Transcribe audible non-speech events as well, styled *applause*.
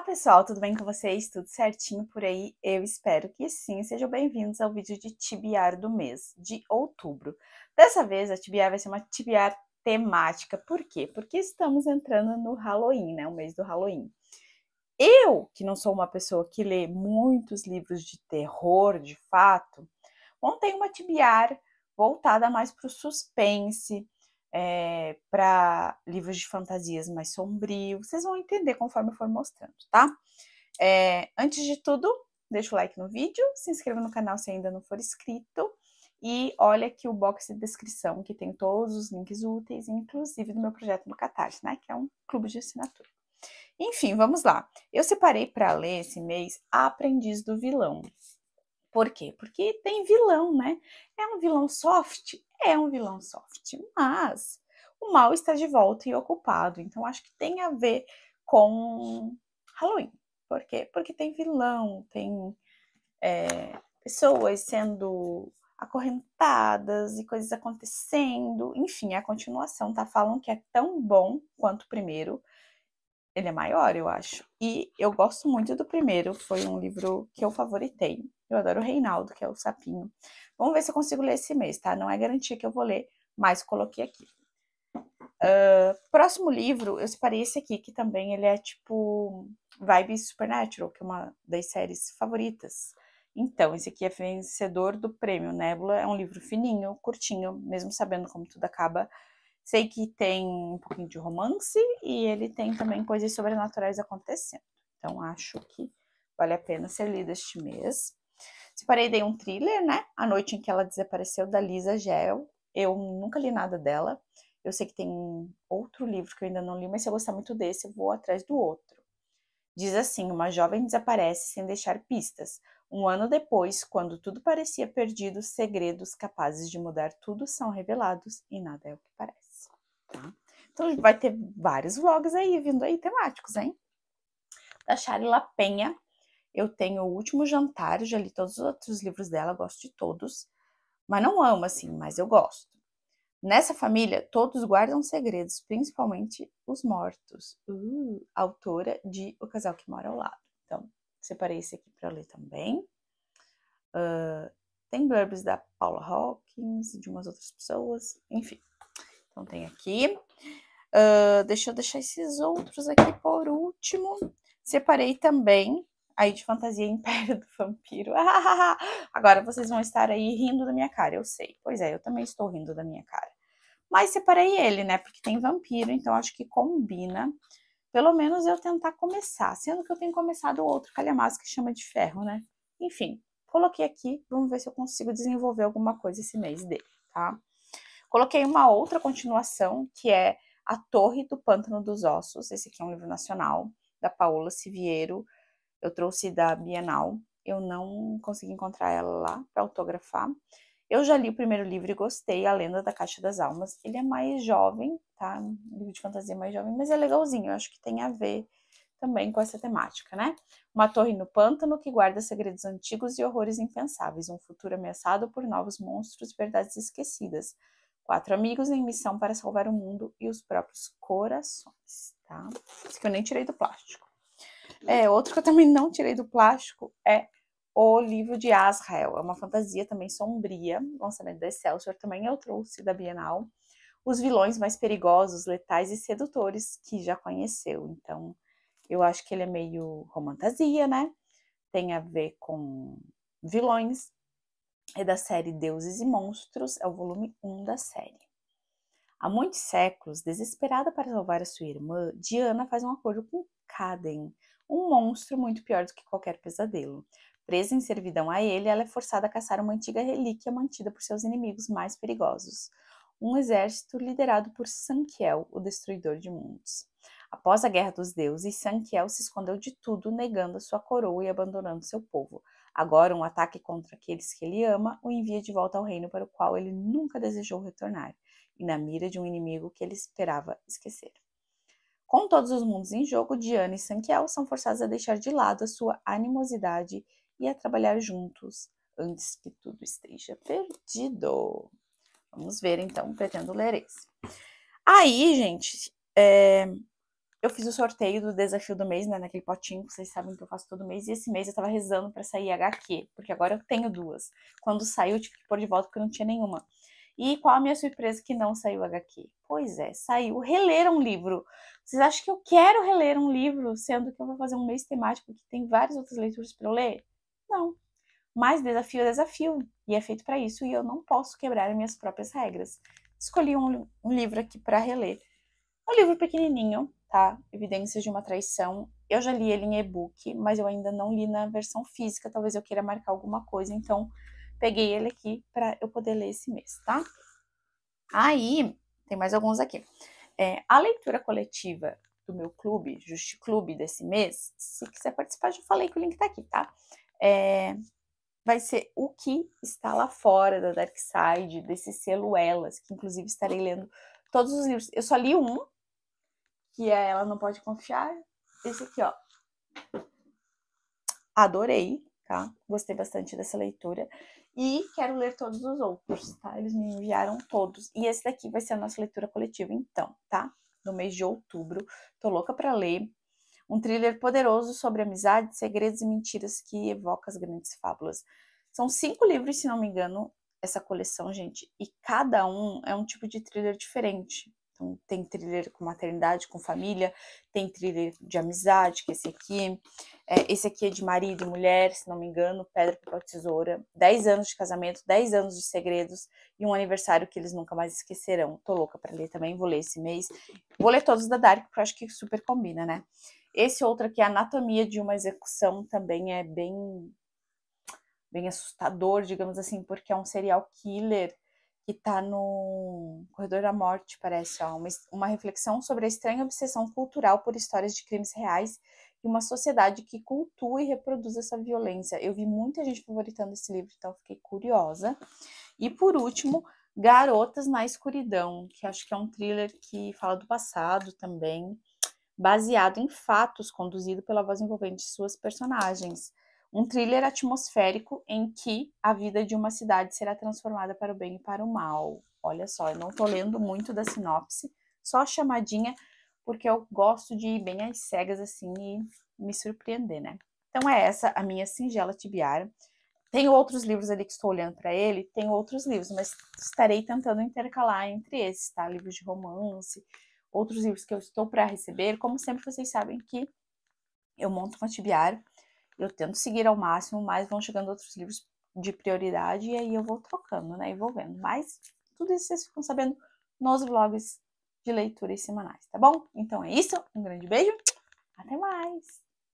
Olá pessoal, tudo bem com vocês? Tudo certinho por aí? Eu espero que sim. Sejam bem-vindos ao vídeo de tibiar do mês de outubro. Dessa vez a tibiar vai ser uma tibiar temática. Por quê? Porque estamos entrando no Halloween, né? O mês do Halloween. Eu, que não sou uma pessoa que lê muitos livros de terror, de fato, montei uma tibiar voltada mais para o suspense, é, eh, para livros de fantasias mais sombrios. Vocês vão entender conforme eu for mostrando, tá? É, antes de tudo, deixa o like no vídeo, se inscreva no canal se ainda não for inscrito. E olha aqui o box de descrição, que tem todos os links úteis, inclusive do meu projeto do Catarse, né? Que é um clube de assinatura. Enfim, vamos lá. Eu separei para ler esse mês Aprendiz do Vilão, por quê? Porque tem vilão, né? É um vilão soft? É um vilão soft, mas o mal está de volta e ocupado. Então acho que tem a ver com Halloween. Por quê? Porque tem vilão, tem é, pessoas sendo acorrentadas e coisas acontecendo. Enfim, a continuação, tá? falando que é tão bom quanto o primeiro. Ele é maior, eu acho. E eu gosto muito do primeiro, foi um livro que eu favoritei. Eu adoro o Reinaldo, que é o sapinho. Vamos ver se eu consigo ler esse mês, tá? Não é garantia que eu vou ler, mas coloquei aqui. Uh, próximo livro, eu separei esse aqui, que também ele é tipo Vibe Supernatural, que é uma das séries favoritas. Então, esse aqui é vencedor do prêmio Nebula. É um livro fininho, curtinho, mesmo sabendo como tudo acaba. Sei que tem um pouquinho de romance e ele tem também coisas sobrenaturais acontecendo. Então, acho que vale a pena ser lido este mês. Separei daí um thriller, né? A noite em que ela desapareceu da Lisa Gel. Eu nunca li nada dela. Eu sei que tem outro livro que eu ainda não li, mas se eu gostar muito desse, eu vou atrás do outro. Diz assim: uma jovem desaparece sem deixar pistas. Um ano depois, quando tudo parecia perdido, segredos capazes de mudar tudo são revelados e nada é o que parece. Tá? Então vai ter vários vlogs aí vindo aí temáticos, hein? Da Charla Penha, eu tenho O Último Jantar, já li todos os outros livros dela, gosto de todos, mas não amo assim, mas eu gosto. Nessa família, todos guardam segredos, principalmente os mortos. Uh, autora de O Casal que Mora ao Lado. Então, separei esse aqui para ler também. Uh, tem blurbs da Paula Hawkins, de umas outras pessoas, enfim. Então, tem aqui. Uh, deixa eu deixar esses outros aqui por último. Separei também aí de fantasia *laughs* Império do Vampiro. *laughs* Agora vocês vão estar aí rindo da minha cara, eu sei. Pois é, eu também estou rindo da minha cara. Mas separei ele, né? Porque tem vampiro, então acho que combina. Pelo menos eu tentar começar, sendo que eu tenho começado outro calhamaço que chama de ferro, né? Enfim, coloquei aqui, vamos ver se eu consigo desenvolver alguma coisa esse mês dele, tá? Coloquei uma outra continuação, que é A Torre do Pântano dos Ossos. Esse aqui é um livro nacional, da Paola Siviero eu trouxe da Bienal, eu não consegui encontrar ela lá para autografar. Eu já li o primeiro livro e gostei, A Lenda da Caixa das Almas. Ele é mais jovem, tá? Um livro de fantasia mais jovem, mas é legalzinho. Eu acho que tem a ver também com essa temática, né? Uma torre no pântano que guarda segredos antigos e horrores impensáveis, um futuro ameaçado por novos monstros, verdades esquecidas. Quatro amigos em missão para salvar o mundo e os próprios corações, tá? Isso que eu nem tirei do plástico. É, outro que eu também não tirei do plástico é O Livro de Azrael. É uma fantasia também sombria, lançamento da Excelsior, também eu trouxe da Bienal. Os vilões mais perigosos, letais e sedutores que já conheceu. Então, eu acho que ele é meio romantasia, né? Tem a ver com vilões. É da série Deuses e Monstros, é o volume 1 da série. Há muitos séculos, desesperada para salvar a sua irmã, Diana faz um acordo com Caden, um monstro muito pior do que qualquer pesadelo. Presa em servidão a ele, ela é forçada a caçar uma antiga relíquia mantida por seus inimigos mais perigosos. Um exército liderado por Sanquiel, o destruidor de mundos. Após a Guerra dos Deuses, Sanquiel se escondeu de tudo, negando a sua coroa e abandonando seu povo. Agora, um ataque contra aqueles que ele ama o envia de volta ao reino para o qual ele nunca desejou retornar, e na mira de um inimigo que ele esperava esquecer. Com todos os mundos em jogo, Diana e Sankiel são forçados a deixar de lado a sua animosidade e a trabalhar juntos antes que tudo esteja perdido. Vamos ver então, pretendo ler esse. Aí, gente, é... eu fiz o sorteio do desafio do mês, né? Naquele potinho que vocês sabem que eu faço todo mês. E esse mês eu tava rezando para sair HQ, porque agora eu tenho duas. Quando saiu, eu tive que pôr de volta porque não tinha nenhuma. E qual a minha surpresa que não saiu HQ? Pois é, saiu reler um livro. Vocês acham que eu quero reler um livro, sendo que eu vou fazer um mês temático que tem várias outras leituras para eu ler? Não. Mas desafio é desafio, e é feito para isso, e eu não posso quebrar minhas próprias regras. Escolhi um, um livro aqui para reler. É um livro pequenininho, tá? Evidências de uma Traição. Eu já li ele em e-book, mas eu ainda não li na versão física. Talvez eu queira marcar alguma coisa, então Peguei ele aqui para eu poder ler esse mês, tá? Aí, tem mais alguns aqui. É, a leitura coletiva do meu clube, Just Clube, desse mês, se quiser participar, já falei que o link tá aqui, tá? É, vai ser o que está lá fora da Dark Side, desse selo Elas, que inclusive estarei lendo todos os livros. Eu só li um, que é Ela Não Pode Confiar, esse aqui, ó. Adorei tá? Gostei bastante dessa leitura. E quero ler todos os outros, tá? Eles me enviaram todos. E esse daqui vai ser a nossa leitura coletiva, então, tá? No mês de outubro. Tô louca pra ler. Um thriller poderoso sobre amizade, segredos e mentiras que evoca as grandes fábulas. São cinco livros, se não me engano, essa coleção, gente. E cada um é um tipo de thriller diferente. Então, tem thriller com maternidade, com família, tem thriller de amizade, que é esse aqui. É, esse aqui é de marido e mulher, se não me engano, pedra, papel, tesoura. 10 anos de casamento, 10 anos de segredos e um aniversário que eles nunca mais esquecerão. Tô louca pra ler também, vou ler esse mês. Vou ler todos da Dark, porque eu acho que super combina, né? Esse outro aqui, Anatomia de uma Execução, também é bem, bem assustador, digamos assim, porque é um serial killer que tá no Corredor da Morte, parece, ó, uma, uma reflexão sobre a estranha obsessão cultural por histórias de crimes reais e uma sociedade que cultua e reproduz essa violência. Eu vi muita gente favoritando esse livro, então fiquei curiosa. E por último, Garotas na Escuridão, que acho que é um thriller que fala do passado também, baseado em fatos, conduzido pela voz envolvente de suas personagens. Um thriller atmosférico em que a vida de uma cidade será transformada para o bem e para o mal. Olha só, eu não estou lendo muito da sinopse, só a chamadinha porque eu gosto de ir bem às cegas assim e me surpreender, né? Então é essa a minha singela tibiária. Tenho outros livros ali que estou olhando para ele, tem outros livros, mas estarei tentando intercalar entre esses, tá? Livros de romance, outros livros que eu estou para receber. Como sempre, vocês sabem que eu monto uma tibiária, eu tento seguir ao máximo, mas vão chegando outros livros de prioridade e aí eu vou trocando, né? E vou vendo. Mas tudo isso vocês ficam sabendo nos vlogs de leituras semanais, tá bom? Então é isso, um grande beijo, até mais!